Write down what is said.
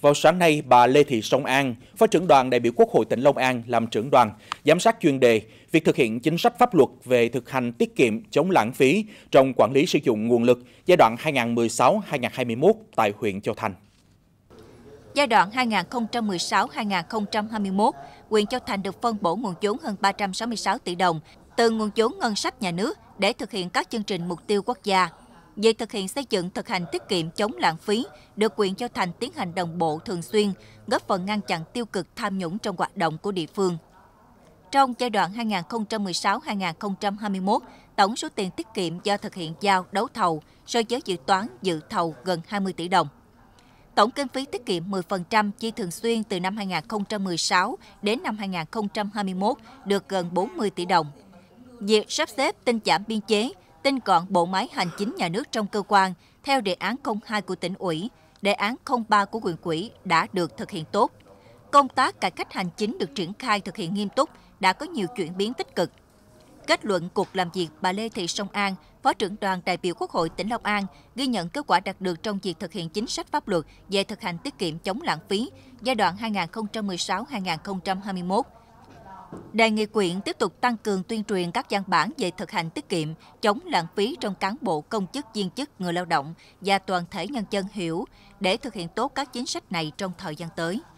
Vào sáng nay, bà Lê Thị Sông An, Phó trưởng đoàn đại biểu Quốc hội tỉnh Long An làm trưởng đoàn, giám sát chuyên đề việc thực hiện chính sách pháp luật về thực hành tiết kiệm chống lãng phí trong quản lý sử dụng nguồn lực giai đoạn 2016-2021 tại huyện Châu Thành. Giai đoạn 2016-2021, huyện Châu Thành được phân bổ nguồn vốn hơn 366 tỷ đồng từ nguồn vốn ngân sách nhà nước để thực hiện các chương trình mục tiêu quốc gia, Việc thực hiện xây dựng thực hành tiết kiệm chống lãng phí được quyền cho thành tiến hành đồng bộ thường xuyên, góp phần ngăn chặn tiêu cực tham nhũng trong hoạt động của địa phương. Trong giai đoạn 2016-2021, tổng số tiền tiết kiệm do thực hiện giao đấu thầu so với dự toán dự thầu gần 20 tỷ đồng. Tổng kinh phí tiết kiệm 10% chi thường xuyên từ năm 2016 đến năm 2021 được gần 40 tỷ đồng. Việc sắp xếp tinh giảm biên chế, tinh gọn bộ máy hành chính nhà nước trong cơ quan theo đề án 02 của tỉnh ủy, đề án 03 của quyền quỹ đã được thực hiện tốt. Công tác cải cách hành chính được triển khai thực hiện nghiêm túc, đã có nhiều chuyển biến tích cực. Kết luận cuộc làm việc, bà Lê Thị sông An, Phó trưởng đoàn đại biểu Quốc hội tỉnh Long An, ghi nhận kết quả đạt được trong việc thực hiện chính sách pháp luật về thực hành tiết kiệm chống lãng phí giai đoạn 2016-2021 Đề nghị quyện tiếp tục tăng cường tuyên truyền các văn bản về thực hành tiết kiệm, chống lãng phí trong cán bộ công chức viên chức người lao động và toàn thể nhân dân hiểu để thực hiện tốt các chính sách này trong thời gian tới.